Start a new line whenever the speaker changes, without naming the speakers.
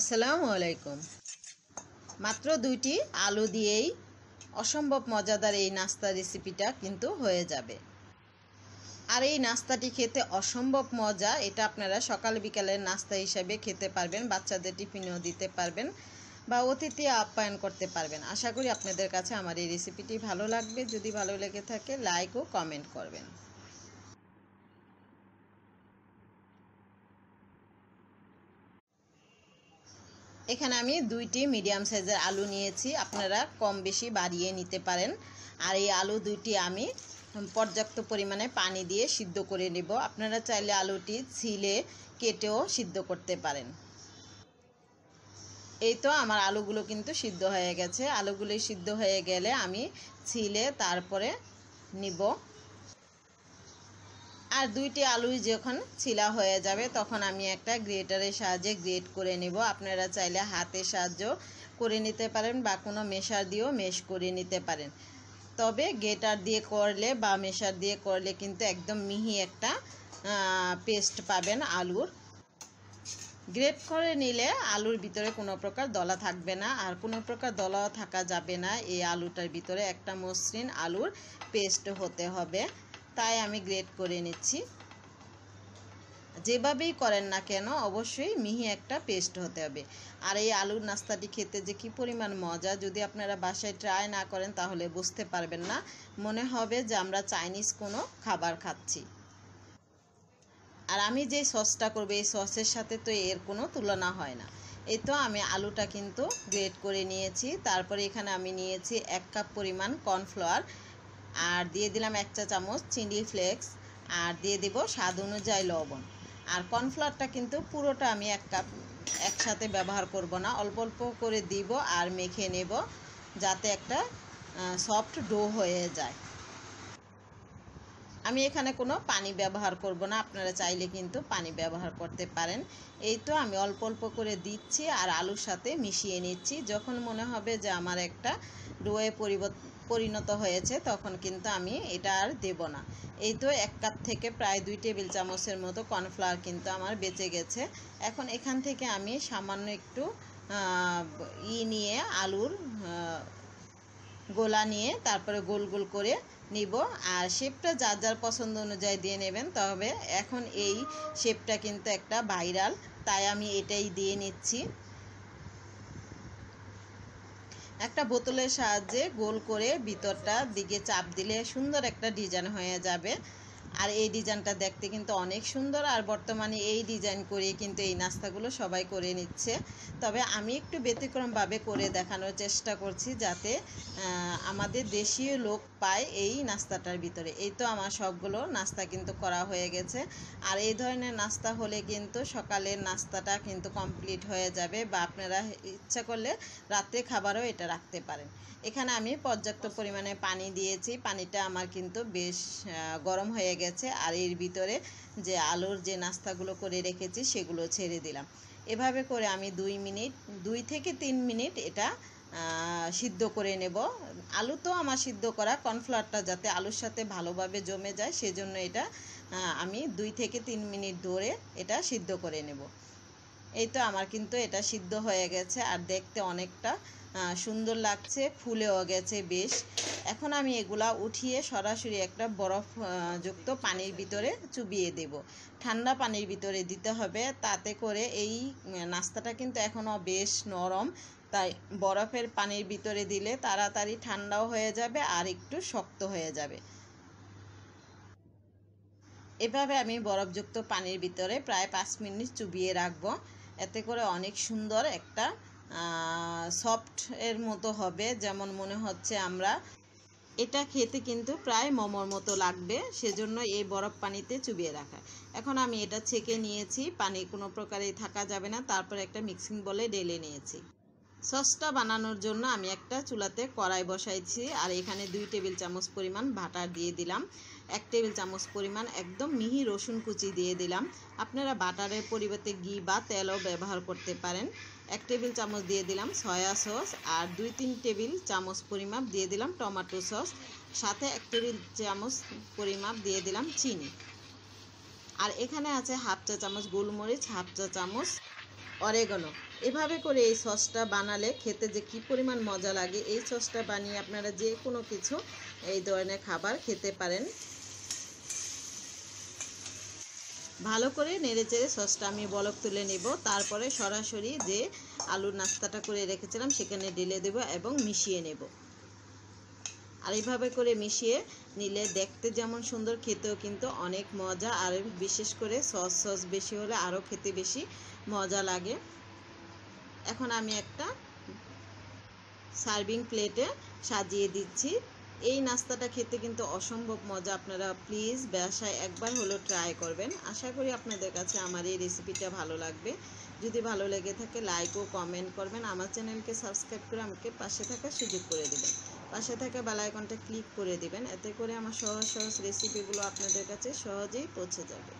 আসসালামু আলাইকুম মাত্র দুইটি আলু দিয়েই অসম্ভব মজাদার এই নাস্তা রেসিপিটা কিন্তু হয়ে যাবে আর এই নাস্তাটি খেতে অসম্ভব মজা এটা আপনারা সকাল বিকালের নাস্তা হিসাবে খেতে পারবেন বাচ্চাদের টিফিনেও দিতে পারবেন বা অতিথি আপ্যায়ন করতে পারবেন আশা করি আপনাদের কাছে আমার এই রেসিপিটি ভালো লাগবে যদি ভালো লেগে থাকে লাইক ও কমেন্ট করবেন এখানে আমি দুইটি মিডিয়াম সাইজের আলু নিয়েছি আপনারা কম বেশি বাড়িয়ে নিতে পারেন আর এই আলু দুইটি আমি পর্যাপ্ত পরিমাণে পানি দিয়ে সিদ্ধ করে নেব আপনারা চাইলে আলুটি ছিলে কেটেও সিদ্ধ করতে পারেন এই তো আমার আলুগুলো কিন্তু সিদ্ধ হয়ে গেছে আলুগুলি সিদ্ধ হয়ে গেলে আমি ছিলে তারপরে নিব আর দুইটি আলুই যখন ছিলা হয়ে যাবে তখন আমি একটা গ্রেটারের সাহায্যে গ্রেট করে নেব আপনারা চাইলে হাতের সাহায্য করে নিতে পারেন বা কোনো মেশার দিয়েও মেশ করে নিতে পারেন তবে গ্রেটার দিয়ে করলে বা মেশার দিয়ে করলে কিন্তু একদম মিহি একটা পেস্ট পাবেন আলুর গ্রেট করে নিলে আলুর ভিতরে কোনো প্রকার দলা থাকবে না আর কোনো প্রকার দলাও থাকা যাবে না এই আলুটার ভিতরে একটা মসৃণ আলুর পেস্ট হতে হবে তাই আমি গ্রেট করে নিচ্ছি যেভাবেই করেন না কেন অবশ্যই মিহি একটা পেস্ট হতে হবে আর এই আলুর নাস্তাটি খেতে যে কি পরিমাণ মজা যদি আপনারা বাসায় ট্রাই না করেন তাহলে বুঝতে পারবেন না মনে হবে যে আমরা চাইনিজ কোনো খাবার খাচ্ছি আর আমি যে সসটা করবো এই সসের সাথে তো এর কোনো তুলনা হয় না এই তো আমি আলুটা কিন্তু গ্রেট করে নিয়েছি তারপরে এখানে আমি নিয়েছি এক কাপ পরিমাণ কর্নফ্লাওয়ার আর দিয়ে দিলাম এক চা চামচ চিনি ফ্লেক্স আর দিয়ে দেব স্বাদ অনুযায়ী লবণ আর কর্নফ্লাওয়ারটা কিন্তু পুরোটা আমি এক কাপ একসাথে ব্যবহার করব না অল্প অল্প করে দিব আর মেখে নেব যাতে একটা সফট ডো হয়ে যায় আমি এখানে কোনো পানি ব্যবহার করব না আপনারা চাইলে কিন্তু পানি ব্যবহার করতে পারেন এই তো আমি অল্প অল্প করে দিচ্ছি আর আলুর সাথে মিশিয়ে নিচ্ছি যখন মনে হবে যে আমার একটা ডোয়ে পরিবর্তন পরিণত হয়েছে তখন কিন্তু আমি এটা আর দেব না এই তো এক কাপ থেকে প্রায় দুই টেবিল চামচের মতো কর্নফ্লাওয়ার কিন্তু আমার বেঁচে গেছে এখন এখান থেকে আমি সামান্য একটু ই নিয়ে আলুর গোলা নিয়ে তারপরে গোল গোল করে নিব আর শেপটা যার যার পছন্দ অনুযায়ী দিয়ে নেবেন তবে এখন এই শেপটা কিন্তু একটা ভাইরাল তাই আমি এটাই দিয়ে নিচ্ছি একটা বোতলের সাহায্যে গোল করে ভিতরটা দিকে চাপ দিলে সুন্দর একটা ডিজাইন হয়ে যাবে আর এই ডিজাইনটা দেখতে কিন্তু অনেক সুন্দর আর বর্তমানে এই ডিজাইন করে কিন্তু এই নাস্তাগুলো সবাই করে নিচ্ছে তবে আমি একটু ব্যতিক্রমভাবে করে দেখানোর চেষ্টা করছি যাতে আমাদের দেশীয় লোক পায় এই নাস্তাটার ভিতরে এই তো আমার সবগুলো নাস্তা কিন্তু করা হয়ে গেছে আর এই ধরনের নাস্তা হলে কিন্তু সকালের নাস্তাটা কিন্তু কমপ্লিট হয়ে যাবে বা আপনারা ইচ্ছা করলে রাতে খাবারও এটা রাখতে পারেন এখানে আমি পর্যাপ্ত পরিমাণে পানি দিয়েছি পানিটা আমার কিন্তু বেশ গরম হয়ে গেছে গেছে আর এর ভিতরে যে আলুর যে নাস্তাগুলো করে রেখেছি সেগুলো ছেড়ে দিলাম এভাবে করে আমি দুই মিনিট দুই থেকে তিন মিনিট এটা সিদ্ধ করে নেব আলু তো আমার সিদ্ধ করা কর্নফ্লাওয়ারটা যাতে আলুর সাথে ভালোভাবে জমে যায় সেজন্য এটা আমি দুই থেকে তিন মিনিট ধরে এটা সিদ্ধ করে নেব এই তো আমার কিন্তু এটা সিদ্ধ হয়ে গেছে আর দেখতে অনেকটা সুন্দর লাগছে ফুলেও গেছে বেশ এখন আমি এগুলা উঠিয়ে সরাসরি একটা বরফ যুক্ত পানির ভিতরে চুবিয়ে দেব ঠান্ডা পানির ভিতরে দিতে হবে তাতে করে এই নাস্তাটা কিন্তু এখনও বেশ নরম তাই বরফের পানির ভিতরে দিলে তাড়াতাড়ি ঠান্ডাও হয়ে যাবে আর একটু শক্ত হয়ে যাবে এভাবে আমি বরফযুক্ত পানির ভিতরে প্রায় পাঁচ মিনিট চুবিয়ে রাখবো এতে করে অনেক সুন্দর একটা সফট এর মতো হবে যেমন মনে হচ্ছে আমরা এটা খেতে কিন্তু প্রায় মোমোর মতো লাগবে সেজন্য এই বরফ পানিতে চুবিয়ে রাখা এখন আমি এটা ছেঁকে নিয়েছি পানি কোনো প্রকারে থাকা যাবে না তারপর একটা মিক্সিং বলে ডেলে নিয়েছি সসটা বানানোর জন্য আমি একটা চুলাতে কড়াই বসাইছি আর এখানে দুই টেবিল চামচ পরিমাণ ভাটার দিয়ে দিলাম এক টেবিল চামচ পরিমাণ একদম মিহি রসুন কুচি দিয়ে দিলাম আপনারা বাটারের পরিবর্তে ঘি বা তেলও ব্যবহার করতে পারেন এক টেবিল চামচ দিয়ে দিলাম সয়া সস আর দুই তিন টেবিল চামচ পরিমাপ দিয়ে দিলাম টমেটো সস সাথে এক টেবিল চামচ পরিমাপ দিয়ে দিলাম চিনি আর এখানে আছে হাফ চা চামচ গোলমরিচ হাফ চা চামচ অরেগনো এভাবে করে এই সসটা বানালে খেতে যে কি পরিমাণ মজা লাগে এই সসটা বানিয়ে আপনারা যে কোনো কিছু এই ধরনের খাবার খেতে পারেন ভালো করে নেড়ে চেড়ে সসটা আমি বলক তুলে নেব তারপরে সরাসরি যে আলুর নাস্তাটা করে রেখেছিলাম সেখানে ঢেলে দেব এবং মিশিয়ে নেব আর এইভাবে করে মিশিয়ে নিলে দেখতে যেমন সুন্দর খেতেও কিন্তু অনেক মজা আর বিশেষ করে সস সস বেশি হলে আরও খেতে বেশি মজা লাগে এখন আমি একটা সার্ভিং প্লেটে সাজিয়ে দিচ্ছি এই নাস্তাটা খেতে কিন্তু অসম্ভব মজা আপনারা প্লিজ বাসায় একবার হলো ট্রাই করবেন আশা করি আপনাদের কাছে আমার এই রেসিপিটা ভালো লাগবে যদি ভালো লেগে থাকে লাইক ও কমেন্ট করবেন আমার চ্যানেলকে সাবস্ক্রাইব করে আমাকে পাশে থাকা সুযোগ করে দেবেন পাশে থাকা বেলাইকনটা ক্লিক করে দিবেন এতে করে আমার সহজ সহজ রেসিপিগুলো আপনাদের কাছে সহজেই পৌঁছে যাবে